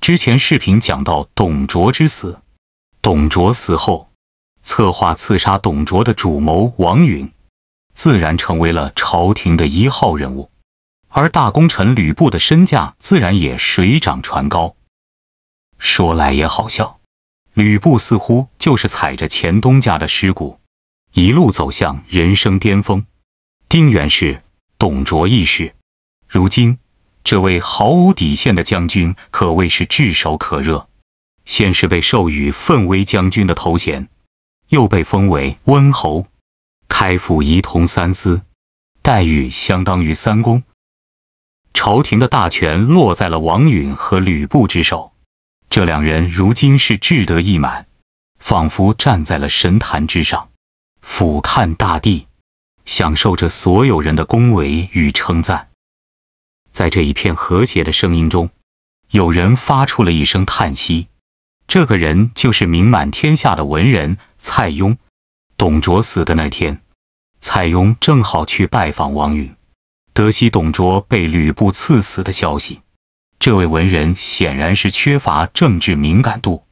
之前视频讲到董卓之死，董卓死后，策划刺杀董卓的主谋王允，自然成为了朝廷的一号人物，而大功臣吕布的身价自然也水涨船高。说来也好笑，吕布似乎就是踩着前东家的尸骨，一路走向人生巅峰。丁原是董卓义士，如今。这位毫无底线的将军可谓是炙手可热，先是被授予奋威将军的头衔，又被封为温侯，开府仪同三司，待遇相当于三公。朝廷的大权落在了王允和吕布之手，这两人如今是志得意满，仿佛站在了神坛之上，俯瞰大地，享受着所有人的恭维与称赞。在这一片和谐的声音中，有人发出了一声叹息。这个人就是名满天下的文人蔡邕。董卓死的那天，蔡邕正好去拜访王允，得悉董卓被吕布刺死的消息。这位文人显然是缺乏政治敏感度，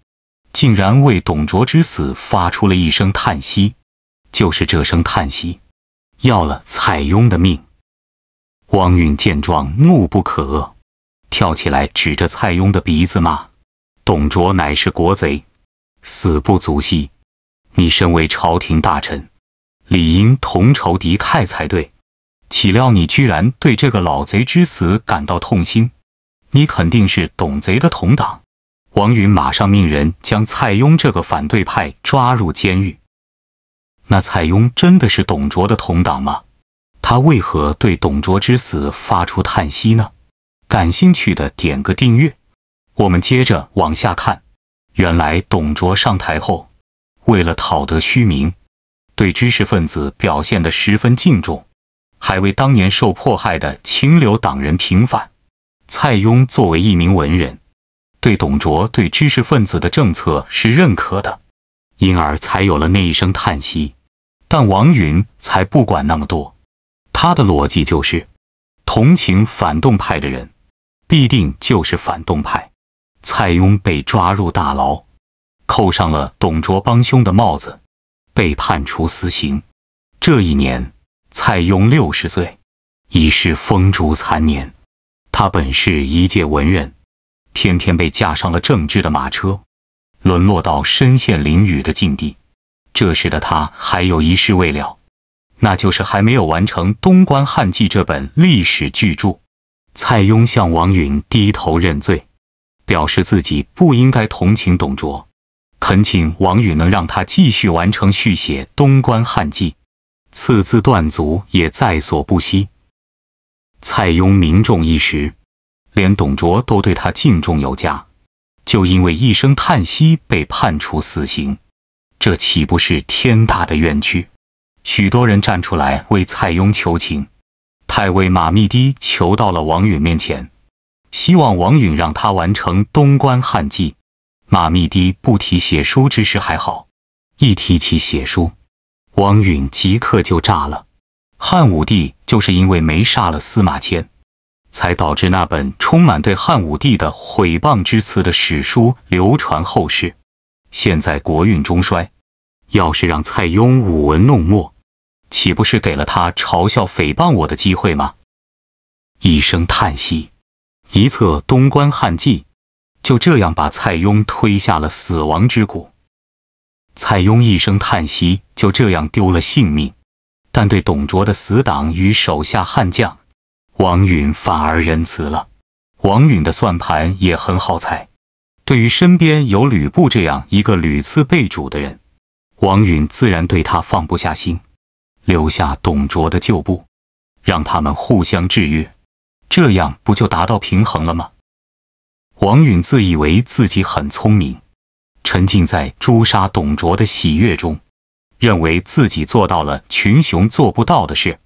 竟然为董卓之死发出了一声叹息。就是这声叹息，要了蔡邕的命。王允见状，怒不可遏，跳起来指着蔡邕的鼻子骂：“董卓乃是国贼，死不足惜。你身为朝廷大臣，理应同仇敌忾才对。岂料你居然对这个老贼之死感到痛心？你肯定是董贼的同党！”王允马上命人将蔡邕这个反对派抓入监狱。那蔡邕真的是董卓的同党吗？他为何对董卓之死发出叹息呢？感兴趣的点个订阅，我们接着往下看。原来董卓上台后，为了讨得虚名，对知识分子表现得十分敬重，还为当年受迫害的清流党人平反。蔡邕作为一名文人，对董卓对知识分子的政策是认可的，因而才有了那一声叹息。但王允才不管那么多。他的逻辑就是，同情反动派的人，必定就是反动派。蔡邕被抓入大牢，扣上了董卓帮凶的帽子，被判处死刑。这一年，蔡邕六十岁，已是风烛残年。他本是一介文人，偏偏被架上了政治的马车，沦落到身陷囹圄的境地。这时的他，还有一事未了。那就是还没有完成《东关汉记》这本历史巨著，蔡邕向王允低头认罪，表示自己不应该同情董卓，恳请王允能让他继续完成续写《东关汉记》，次次断足也在所不惜。蔡邕名重一时，连董卓都对他敬重有加，就因为一声叹息被判处死刑，这岂不是天大的冤屈？许多人站出来为蔡邕求情，太尉马密低求到了王允面前，希望王允让他完成东关汉记。马密低不提写书之事还好，一提起写书，王允即刻就炸了。汉武帝就是因为没杀了司马迁，才导致那本充满对汉武帝的毁谤之词的史书流传后世。现在国运中衰，要是让蔡邕舞文弄墨，岂不是给了他嘲笑、诽谤我的机会吗？一声叹息，一册《东关汉记》，就这样把蔡邕推下了死亡之谷。蔡邕一声叹息，就这样丢了性命。但对董卓的死党与手下悍将王允，反而仁慈了。王允的算盘也很好猜。对于身边有吕布这样一个屡次被主的人，王允自然对他放不下心。留下董卓的旧部，让他们互相制约，这样不就达到平衡了吗？王允自以为自己很聪明，沉浸在诛杀董卓的喜悦中，认为自己做到了群雄做不到的事，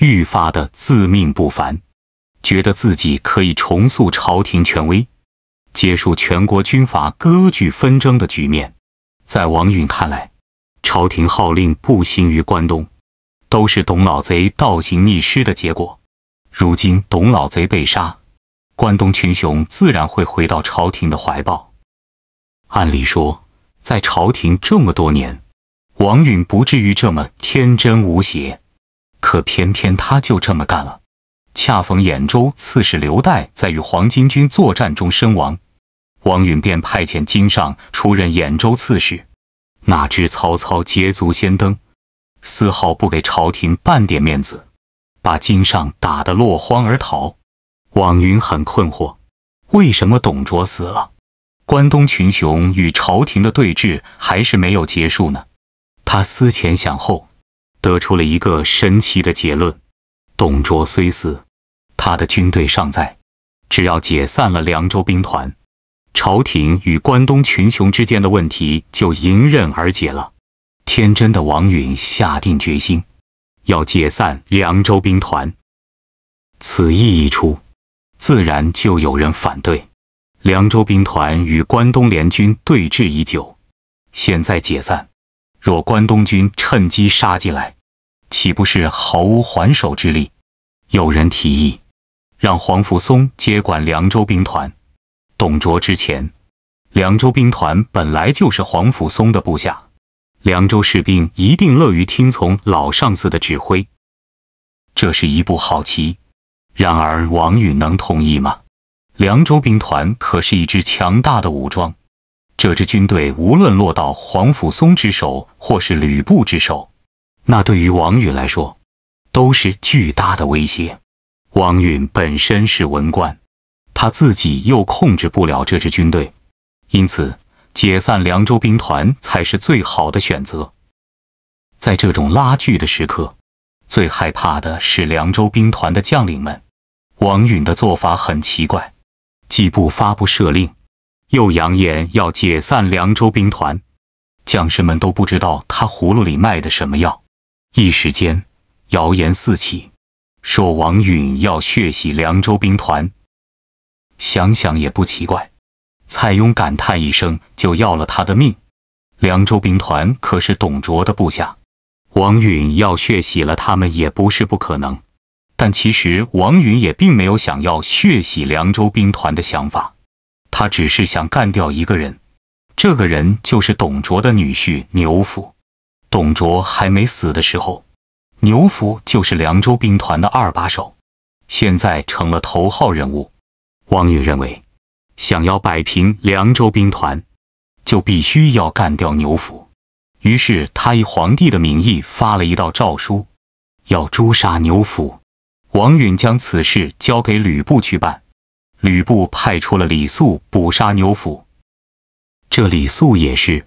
愈发的自命不凡，觉得自己可以重塑朝廷权威，结束全国军阀割据纷争的局面。在王允看来，朝廷号令不行于关东。都是董老贼倒行逆施的结果。如今董老贼被杀，关东群雄自然会回到朝廷的怀抱。按理说，在朝廷这么多年，王允不至于这么天真无邪，可偏偏他就这么干了。恰逢兖州刺史刘岱在与黄巾军作战中身亡，王允便派遣金上出任兖州刺史。哪知曹操捷足先登。丝毫不给朝廷半点面子，把金上打得落荒而逃。王云很困惑，为什么董卓死了，关东群雄与朝廷的对峙还是没有结束呢？他思前想后，得出了一个神奇的结论：董卓虽死，他的军队尚在，只要解散了凉州兵团，朝廷与关东群雄之间的问题就迎刃而解了。天真的王允下定决心，要解散凉州兵团。此意一出，自然就有人反对。凉州兵团与关东联军对峙已久，现在解散，若关东军趁机杀进来，岂不是毫无还手之力？有人提议，让黄甫松接管凉州兵团。董卓之前，凉州兵团本来就是黄甫嵩的部下。凉州士兵一定乐于听从老上司的指挥，这是一步好棋。然而，王允能同意吗？凉州兵团可是一支强大的武装，这支军队无论落到黄甫松之手，或是吕布之手，那对于王允来说都是巨大的威胁。王允本身是文官，他自己又控制不了这支军队，因此。解散凉州兵团才是最好的选择。在这种拉锯的时刻，最害怕的是凉州兵团的将领们。王允的做法很奇怪，既不发布赦令，又扬言要解散凉州兵团，将士们都不知道他葫芦里卖的什么药。一时间，谣言四起，说王允要血洗凉州兵团。想想也不奇怪。蔡邕感叹一声，就要了他的命。凉州兵团可是董卓的部下，王允要血洗了他们也不是不可能。但其实王允也并没有想要血洗凉州兵团的想法，他只是想干掉一个人。这个人就是董卓的女婿牛辅。董卓还没死的时候，牛辅就是凉州兵团的二把手，现在成了头号人物。王允认为。想要摆平凉州兵团，就必须要干掉牛辅。于是他以皇帝的名义发了一道诏书，要诛杀牛辅。王允将此事交给吕布去办，吕布派出了李肃捕杀牛辅。这李肃也是，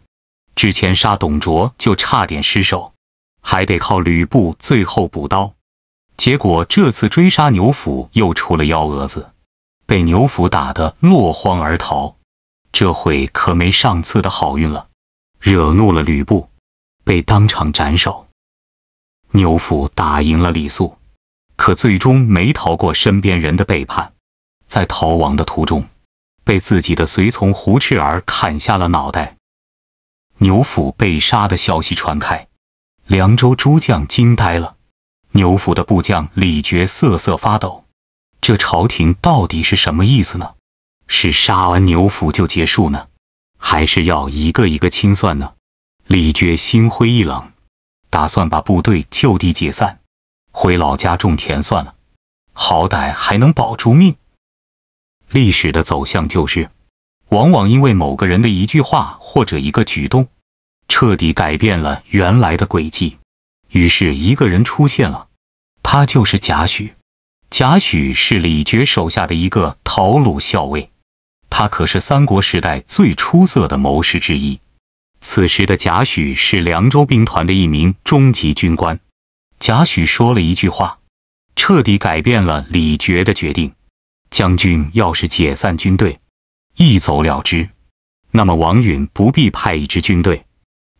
之前杀董卓就差点失手，还得靠吕布最后补刀。结果这次追杀牛辅又出了幺蛾子。被牛辅打得落荒而逃，这回可没上次的好运了，惹怒了吕布，被当场斩首。牛辅打赢了李肃，可最终没逃过身边人的背叛，在逃亡的途中，被自己的随从胡赤儿砍下了脑袋。牛辅被杀的消息传开，凉州诸将惊呆了，牛辅的部将李傕瑟瑟发抖。这朝廷到底是什么意思呢？是杀完牛辅就结束呢，还是要一个一个清算呢？李傕心灰意冷，打算把部队就地解散，回老家种田算了，好歹还能保住命。历史的走向就是，往往因为某个人的一句话或者一个举动，彻底改变了原来的轨迹。于是，一个人出现了，他就是贾诩。贾诩是李傕手下的一个讨虏校尉，他可是三国时代最出色的谋士之一。此时的贾诩是凉州兵团的一名中级军官。贾诩说了一句话，彻底改变了李傕的决定。将军要是解散军队，一走了之，那么王允不必派一支军队，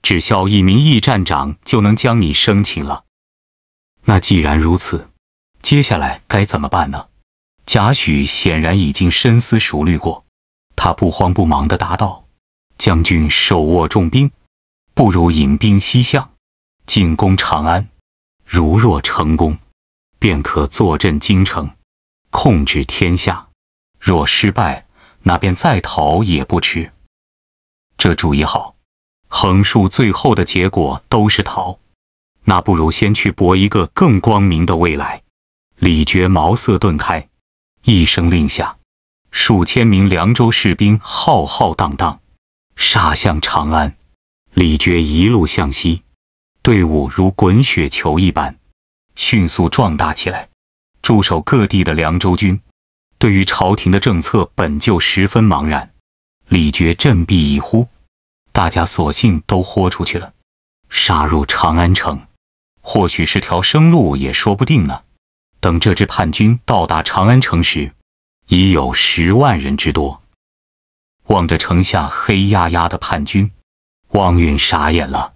只需要一名驿站长就能将你生擒了。那既然如此。接下来该怎么办呢？贾诩显然已经深思熟虑过，他不慌不忙地答道：“将军手握重兵，不如引兵西向，进攻长安。如若成功，便可坐镇京城，控制天下；若失败，那便再逃也不迟。”这主意好。横竖最后的结果都是逃，那不如先去搏一个更光明的未来。李觉茅塞顿开，一声令下，数千名凉州士兵浩浩荡荡，杀向长安。李觉一路向西，队伍如滚雪球一般，迅速壮大起来。驻守各地的凉州军，对于朝廷的政策本就十分茫然。李觉振臂一呼，大家索性都豁出去了，杀入长安城，或许是条生路，也说不定呢。等这支叛军到达长安城时，已有十万人之多。望着城下黑压压的叛军，王允傻眼了。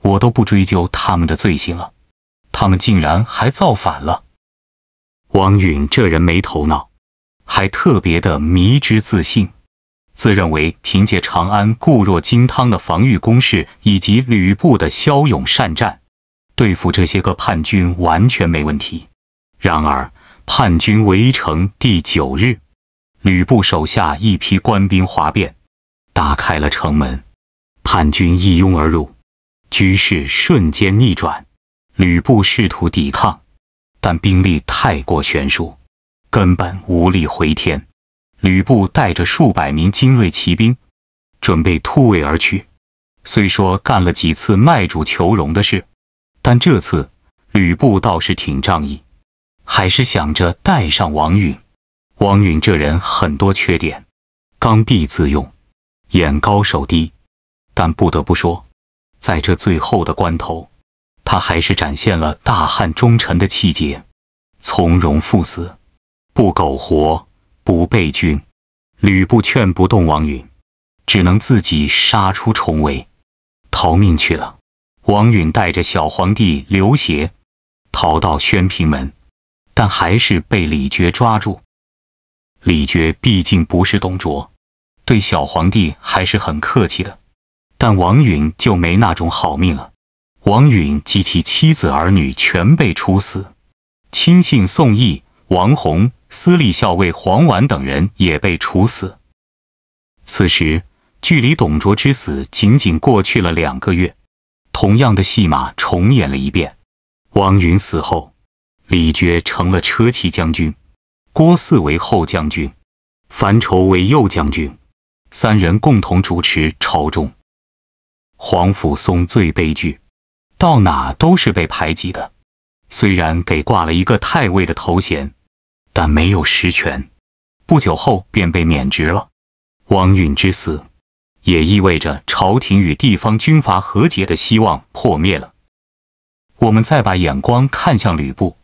我都不追究他们的罪行了，他们竟然还造反了！王允这人没头脑，还特别的迷之自信，自认为凭借长安固若金汤的防御工事以及吕布的骁勇善战，对付这些个叛军完全没问题。然而，叛军围城第九日，吕布手下一批官兵哗变，打开了城门，叛军一拥而入，局势瞬间逆转。吕布试图抵抗，但兵力太过悬殊，根本无力回天。吕布带着数百名精锐骑兵，准备突围而去。虽说干了几次卖主求荣的事，但这次吕布倒是挺仗义。还是想着带上王允。王允这人很多缺点，刚愎自用，眼高手低。但不得不说，在这最后的关头，他还是展现了大汉忠臣的气节，从容赴死，不苟活，不背君。吕布劝不动王允，只能自己杀出重围，逃命去了。王允带着小皇帝刘协，逃到宣平门。但还是被李傕抓住。李傕毕竟不是董卓，对小皇帝还是很客气的。但王允就没那种好命了。王允及其妻子儿女全被处死，亲信宋义、王弘、司隶校尉黄绾等人也被处死。此时，距离董卓之死仅仅过去了两个月，同样的戏码重演了一遍。王允死后。李傕成了车骑将军，郭汜为后将军，樊稠为右将军，三人共同主持朝中。黄甫嵩最悲剧，到哪都是被排挤的。虽然给挂了一个太尉的头衔，但没有实权。不久后便被免职了。王允之死，也意味着朝廷与地方军阀和解的希望破灭了。我们再把眼光看向吕布。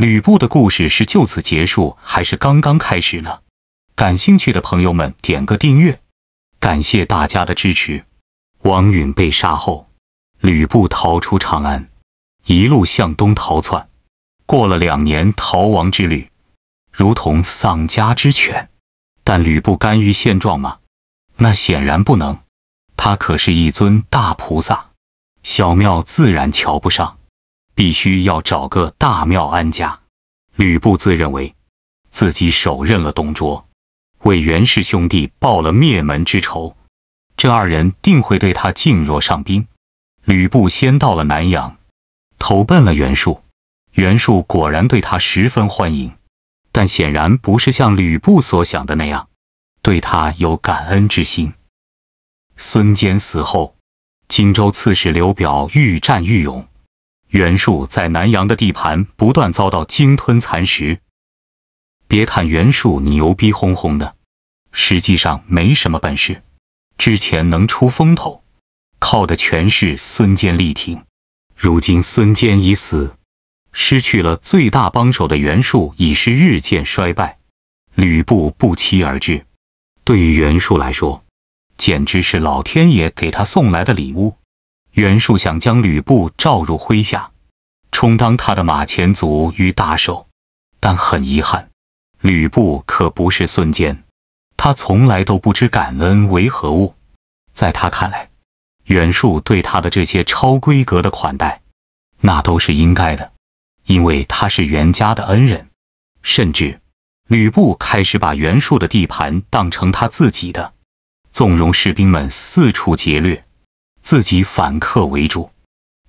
吕布的故事是就此结束，还是刚刚开始呢？感兴趣的朋友们点个订阅，感谢大家的支持。王允被杀后，吕布逃出长安，一路向东逃窜。过了两年逃亡之旅，如同丧家之犬。但吕布甘于现状吗？那显然不能。他可是一尊大菩萨，小庙自然瞧不上。必须要找个大庙安家。吕布自认为自己手刃了董卓，为袁氏兄弟报了灭门之仇，这二人定会对他敬若上宾。吕布先到了南阳，投奔了袁术。袁术果然对他十分欢迎，但显然不是像吕布所想的那样，对他有感恩之心。孙坚死后，荆州刺史刘表愈战愈勇。袁术在南阳的地盘不断遭到鲸吞蚕食。别看袁术牛逼哄哄的，实际上没什么本事。之前能出风头，靠的全是孙坚力挺。如今孙坚已死，失去了最大帮手的袁术已是日渐衰败。吕布不期而至，对于袁术来说，简直是老天爷给他送来的礼物。袁术想将吕布召入麾下，充当他的马前卒与打手，但很遗憾，吕布可不是孙坚，他从来都不知感恩为何物。在他看来，袁术对他的这些超规格的款待，那都是应该的，因为他是袁家的恩人。甚至，吕布开始把袁术的地盘当成他自己的，纵容士兵们四处劫掠。自己反客为主，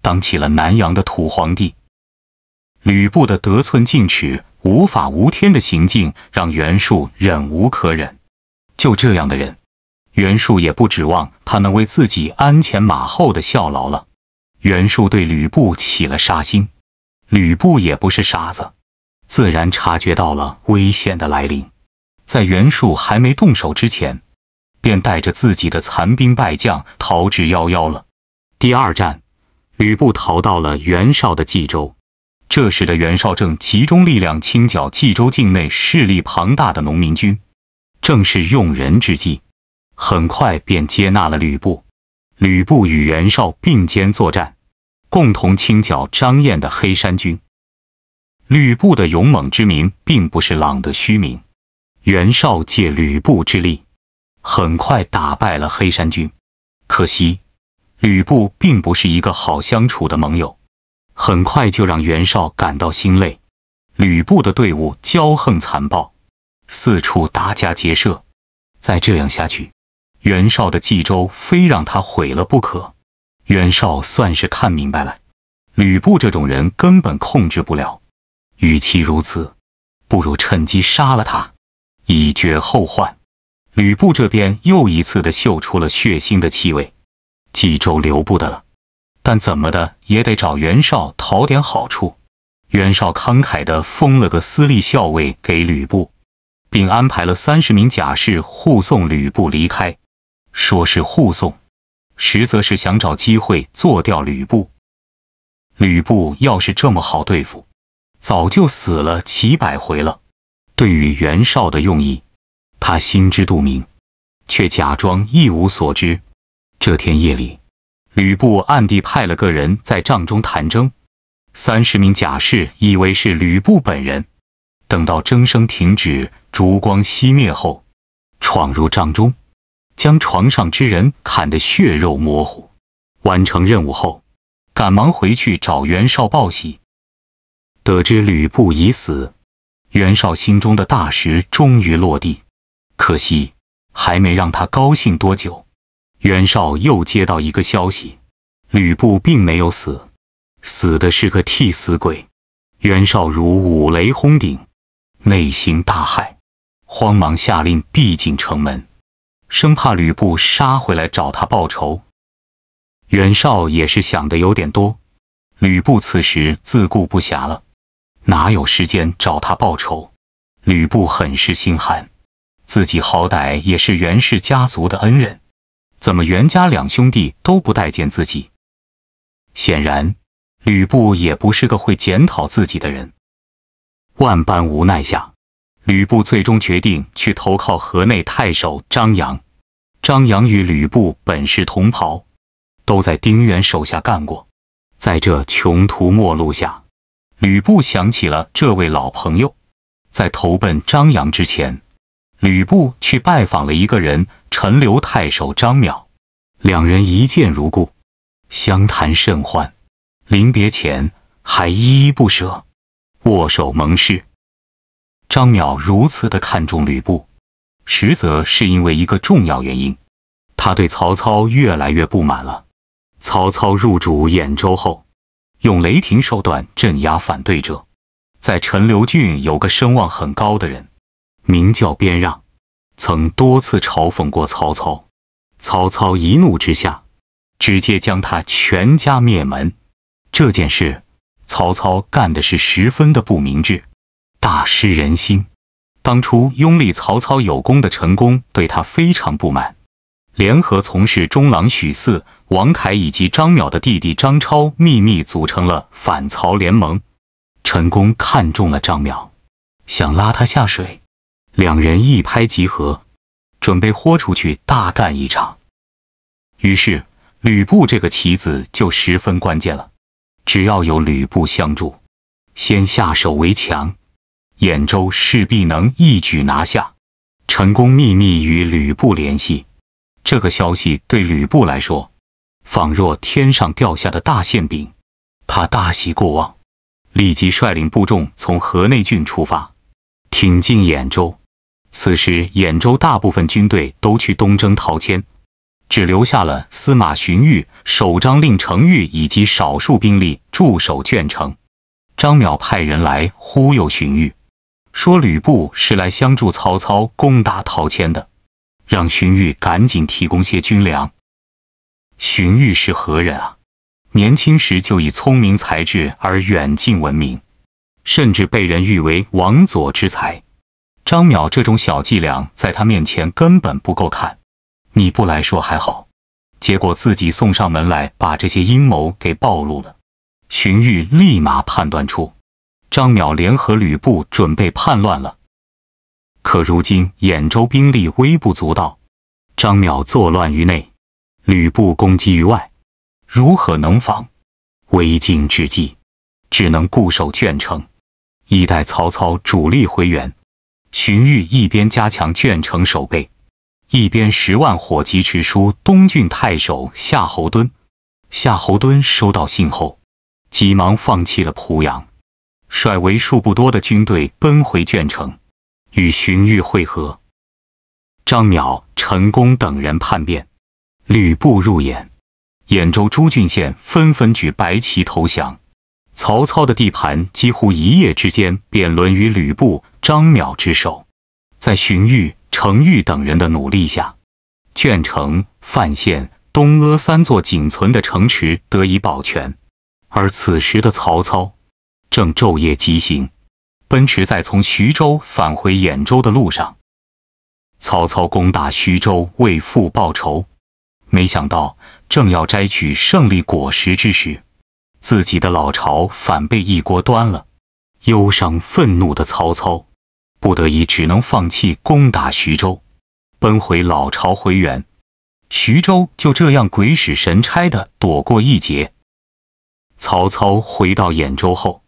当起了南阳的土皇帝。吕布的得寸进尺、无法无天的行径，让袁术忍无可忍。就这样的人，袁术也不指望他能为自己鞍前马后的效劳了。袁术对吕布起了杀心，吕布也不是傻子，自然察觉到了危险的来临。在袁术还没动手之前。便带着自己的残兵败将逃之夭夭了。第二战，吕布逃到了袁绍的冀州。这时的袁绍正集中力量清剿冀州境内势力庞大的农民军，正是用人之际，很快便接纳了吕布。吕布与袁绍并肩作战，共同清剿张燕的黑山军。吕布的勇猛之名并不是浪得虚名。袁绍借吕布之力。很快打败了黑山军，可惜，吕布并不是一个好相处的盟友，很快就让袁绍感到心累。吕布的队伍骄横残暴，四处打家劫舍，再这样下去，袁绍的冀州非让他毁了不可。袁绍算是看明白了，吕布这种人根本控制不了，与其如此，不如趁机杀了他，以绝后患。吕布这边又一次的嗅出了血腥的气味，冀州留不得了，但怎么的也得找袁绍讨点好处。袁绍慷慨的封了个私立校尉给吕布，并安排了三十名甲士护送吕布离开。说是护送，实则是想找机会做掉吕布。吕布要是这么好对付，早就死了几百回了。对于袁绍的用意。他心知肚明，却假装一无所知。这天夜里，吕布暗地派了个人在帐中弹筝，三十名甲士以为是吕布本人。等到筝声停止，烛光熄灭后，闯入帐中，将床上之人砍得血肉模糊。完成任务后，赶忙回去找袁绍报喜。得知吕布已死，袁绍心中的大石终于落地。可惜，还没让他高兴多久，袁绍又接到一个消息：吕布并没有死，死的是个替死鬼。袁绍如五雷轰顶，内心大骇，慌忙下令闭紧城门，生怕吕布杀回来找他报仇。袁绍也是想的有点多，吕布此时自顾不暇了，哪有时间找他报仇？吕布很是心寒。自己好歹也是袁氏家族的恩人，怎么袁家两兄弟都不待见自己？显然，吕布也不是个会检讨自己的人。万般无奈下，吕布最终决定去投靠河内太守张扬。张扬与吕布本是同袍，都在丁原手下干过。在这穷途末路下，吕布想起了这位老朋友。在投奔张扬之前。吕布去拜访了一个人，陈留太守张邈，两人一见如故，相谈甚欢，临别前还依依不舍，握手盟誓。张邈如此的看重吕布，实则是因为一个重要原因，他对曹操越来越不满了。曹操入主兖州后，用雷霆手段镇压反对者，在陈留郡有个声望很高的人。名叫边让，曾多次嘲讽过曹操。曹操一怒之下，直接将他全家灭门。这件事，曹操干的是十分的不明智，大失人心。当初拥立曹操有功的陈宫对他非常不满，联合从事中郎许四、王凯以及张邈的弟弟张超，秘密组成了反曹联盟。陈宫看中了张邈，想拉他下水。两人一拍即合，准备豁出去大干一场。于是，吕布这个棋子就十分关键了。只要有吕布相助，先下手为强，兖州势必能一举拿下。陈宫秘密与吕布联系，这个消息对吕布来说，仿若天上掉下的大馅饼，他大喜过望，立即率领部众从河内郡出发，挺进兖州。此时，兖州大部分军队都去东征陶谦，只留下了司马荀彧、首张令程昱以及少数兵力驻守鄄城。张邈派人来忽悠荀彧，说吕布是来相助曹操攻打陶谦的，让荀彧赶紧提供些军粮。荀彧是何人啊？年轻时就以聪明才智而远近闻名，甚至被人誉为“王佐之才”。张淼这种小伎俩在他面前根本不够看，你不来说还好，结果自己送上门来，把这些阴谋给暴露了。荀彧立马判断出，张淼联合吕布准备叛乱了。可如今兖州兵力微不足道，张淼作乱于内，吕布攻击于外，如何能防？危境之际，只能固守鄄城，以待曹操主力回援。荀彧一边加强卷城守备，一边十万火急直书东郡太守夏侯惇。夏侯惇收到信后，急忙放弃了濮阳，率为数不多的军队奔回卷城，与荀彧会合。张邈、陈宫等人叛变，吕布入兖，兖州诸郡县纷纷举白旗投降。曹操的地盘几乎一夜之间便沦于吕布。张邈之手，在荀彧、程昱等人的努力下，鄄城、范县、东阿三座仅存的城池得以保全。而此时的曹操，正昼夜疾行，奔驰在从徐州返回兖州的路上。曹操攻打徐州为父报仇，没想到正要摘取胜利果实之时，自己的老巢反被一锅端了。忧伤愤怒的曹操。不得已，只能放弃攻打徐州，奔回老巢回援。徐州就这样鬼使神差的躲过一劫。曹操回到兖州后，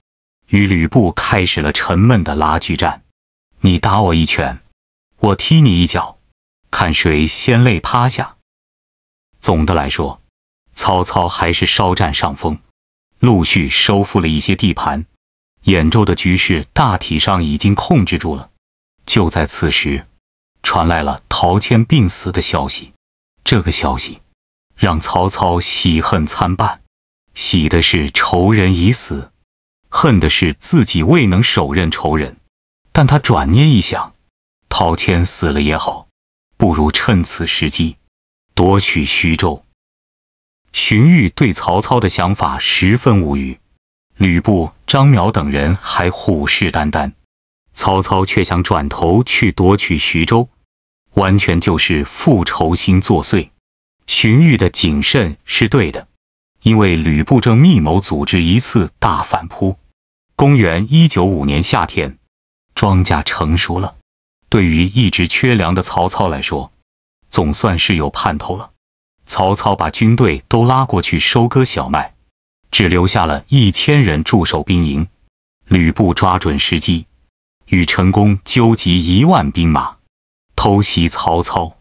与吕布开始了沉闷的拉锯战，你打我一拳，我踢你一脚，看谁先累趴下。总的来说，曹操还是稍占上风，陆续收复了一些地盘。兖州的局势大体上已经控制住了。就在此时，传来了陶谦病死的消息。这个消息让曹操喜恨参半：喜的是仇人已死，恨的是自己未能手刃仇人。但他转念一想，陶谦死了也好，不如趁此时机夺取徐州。荀彧对曹操的想法十分无语。吕布、张邈等人还虎视眈眈，曹操却想转头去夺取徐州，完全就是复仇心作祟。荀彧的谨慎是对的，因为吕布正密谋组织一次大反扑。公元一九五年夏天，庄稼成熟了，对于一直缺粮的曹操来说，总算是有盼头了。曹操把军队都拉过去收割小麦。只留下了一千人驻守兵营，吕布抓准时机，与陈宫纠集一万兵马偷袭曹操。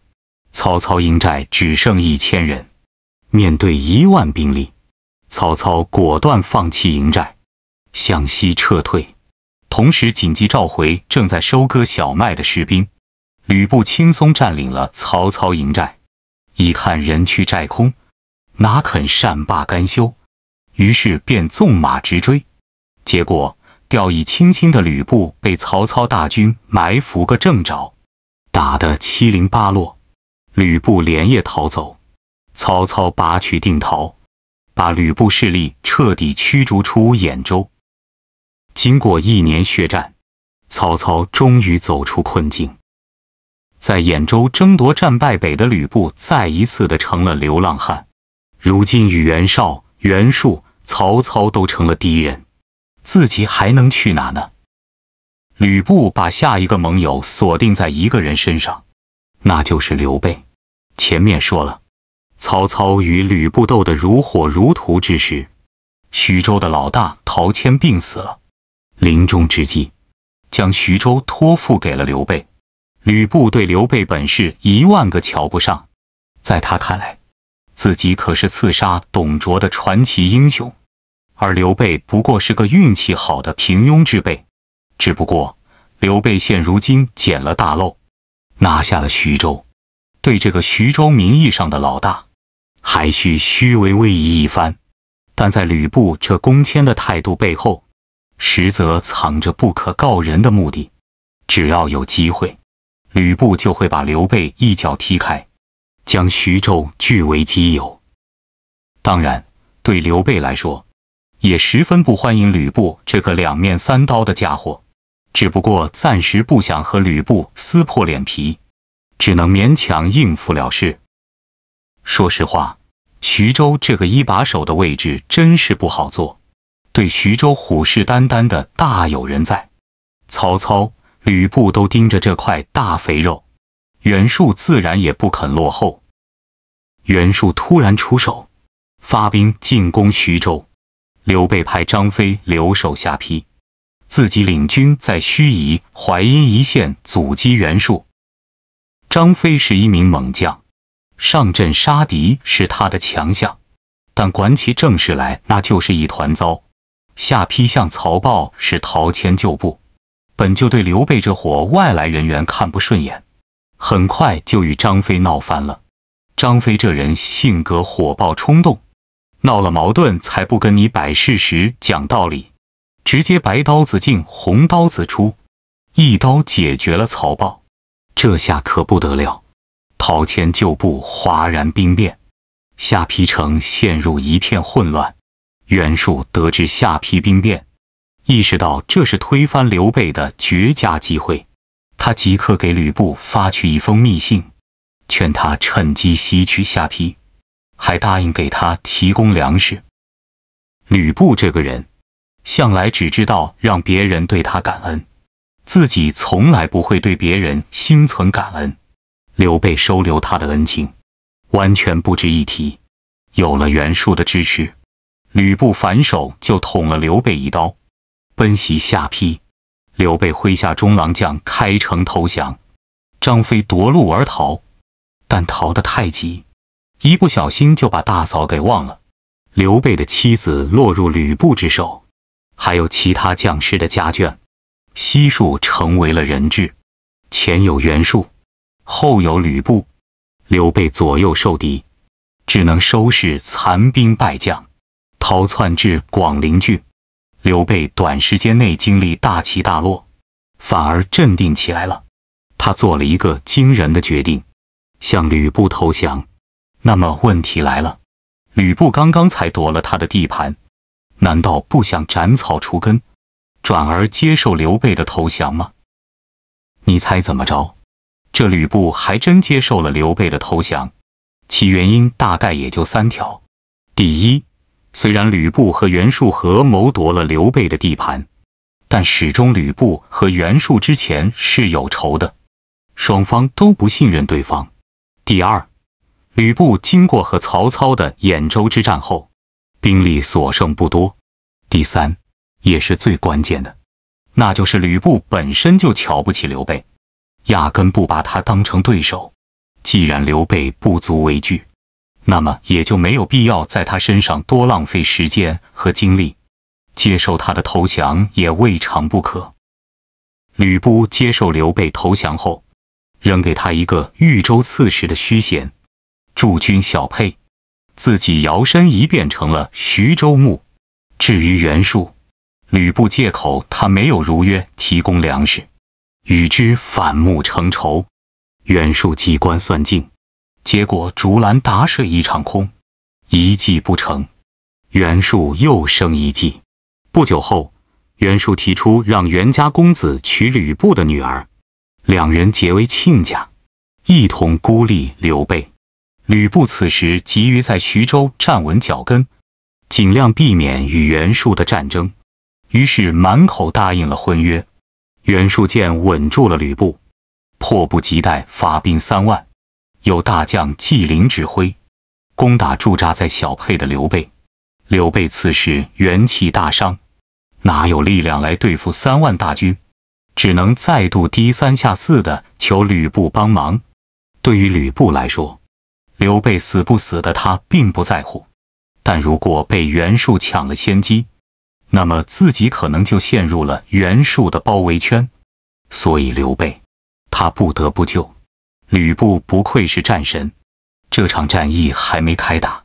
曹操营寨只剩一千人，面对一万兵力，曹操果断放弃营寨，向西撤退，同时紧急召回正在收割小麦的士兵。吕布轻松占领了曹操营寨，一看人去寨空，哪肯善罢甘休。于是便纵马直追，结果掉以轻心的吕布被曹操大军埋伏个正着，打得七零八落，吕布连夜逃走。曹操拔取定陶，把吕布势力彻底驱逐出兖州。经过一年血战，曹操终于走出困境，在兖州争夺战败北的吕布再一次的成了流浪汉。如今与袁绍。袁术、曹操都成了敌人，自己还能去哪呢？吕布把下一个盟友锁定在一个人身上，那就是刘备。前面说了，曹操与吕布斗得如火如荼之时，徐州的老大陶谦病死了，临终之际将徐州托付给了刘备。吕布对刘备本是一万个瞧不上，在他看来。自己可是刺杀董卓的传奇英雄，而刘备不过是个运气好的平庸之辈。只不过刘备现如今捡了大漏，拿下了徐州，对这个徐州名义上的老大，还需虚伪威仪一番。但在吕布这恭谦的态度背后，实则藏着不可告人的目的。只要有机会，吕布就会把刘备一脚踢开。将徐州据为己有，当然，对刘备来说，也十分不欢迎吕布这个两面三刀的家伙。只不过暂时不想和吕布撕破脸皮，只能勉强应付了事。说实话，徐州这个一把手的位置真是不好做，对徐州虎视眈眈的大有人在，曹操、吕布都盯着这块大肥肉，袁术自然也不肯落后。袁术突然出手，发兵进攻徐州。刘备派张飞留守下邳，自己领军在盱眙、淮阴一线阻击袁术。张飞是一名猛将，上阵杀敌是他的强项，但管起正事来那就是一团糟。下邳向曹豹是陶谦旧部，本就对刘备这伙外来人员看不顺眼，很快就与张飞闹翻了。张飞这人性格火爆冲动，闹了矛盾才不跟你摆事实讲道理，直接白刀子进红刀子出，一刀解决了曹豹，这下可不得了，陶谦旧部哗然兵变，下邳城陷入一片混乱。袁术得知下邳兵变，意识到这是推翻刘备的绝佳机会，他即刻给吕布发去一封密信。劝他趁机西取下邳，还答应给他提供粮食。吕布这个人，向来只知道让别人对他感恩，自己从来不会对别人心存感恩。刘备收留他的恩情，完全不值一提。有了袁术的支持，吕布反手就捅了刘备一刀，奔袭下邳，刘备麾下中郎将开城投降，张飞夺路而逃。但逃得太急，一不小心就把大嫂给忘了。刘备的妻子落入吕布之手，还有其他将士的家眷，悉数成为了人质。前有袁术，后有吕布，刘备左右受敌，只能收拾残兵败将，逃窜至广陵郡。刘备短时间内经历大起大落，反而镇定起来了。他做了一个惊人的决定。向吕布投降，那么问题来了，吕布刚刚才夺了他的地盘，难道不想斩草除根，转而接受刘备的投降吗？你猜怎么着？这吕布还真接受了刘备的投降，其原因大概也就三条：第一，虽然吕布和袁术合谋夺了刘备的地盘，但始终吕布和袁术之前是有仇的，双方都不信任对方。第二，吕布经过和曹操的兖州之战后，兵力所剩不多。第三，也是最关键的，那就是吕布本身就瞧不起刘备，压根不把他当成对手。既然刘备不足为惧，那么也就没有必要在他身上多浪费时间和精力，接受他的投降也未尝不可。吕布接受刘备投降后。扔给他一个豫州刺史的虚衔，驻军小沛，自己摇身一变成了徐州牧。至于袁术，吕布借口他没有如约提供粮食，与之反目成仇。袁术机关算尽，结果竹篮打水一场空，一计不成，袁术又生一计。不久后，袁术提出让袁家公子娶吕布的女儿。两人结为亲家，一同孤立刘备。吕布此时急于在徐州站稳脚跟，尽量避免与袁术的战争，于是满口答应了婚约。袁术见稳住了吕布，迫不及待发兵三万，由大将纪灵指挥，攻打驻扎在小沛的刘备。刘备此时元气大伤，哪有力量来对付三万大军？只能再度低三下四的求吕布帮忙。对于吕布来说，刘备死不死的他并不在乎，但如果被袁术抢了先机，那么自己可能就陷入了袁术的包围圈。所以刘备他不得不救。吕布不愧是战神，这场战役还没开打，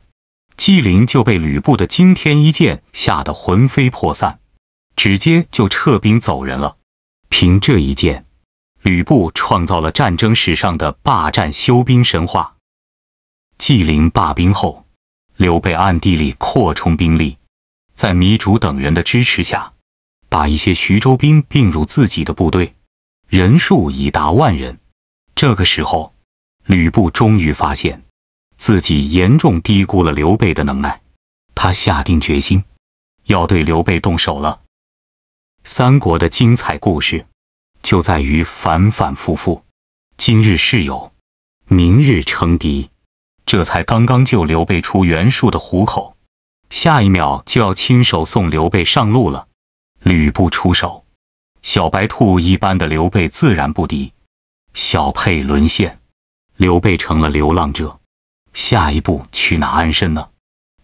纪灵就被吕布的惊天一剑吓得魂飞魄散，直接就撤兵走人了。凭这一剑，吕布创造了战争史上的“霸占休兵”神话。纪灵罢兵后，刘备暗地里扩充兵力，在糜竺等人的支持下，把一些徐州兵并入自己的部队，人数已达万人。这个时候，吕布终于发现自己严重低估了刘备的能耐，他下定决心要对刘备动手了。三国的精彩故事，就在于反反复复，今日是友，明日成敌。这才刚刚救刘备出袁术的虎口，下一秒就要亲手送刘备上路了。吕布出手，小白兔一般的刘备自然不敌，小沛沦陷，刘备成了流浪者。下一步去哪安身呢？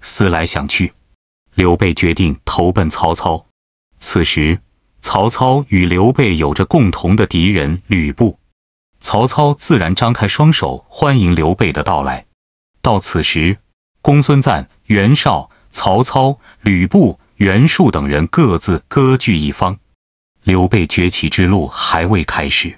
思来想去，刘备决定投奔曹操。此时，曹操与刘备有着共同的敌人吕布，曹操自然张开双手欢迎刘备的到来。到此时，公孙瓒、袁绍、曹操、吕布、袁术等人各自割据一方，刘备崛起之路还未开始。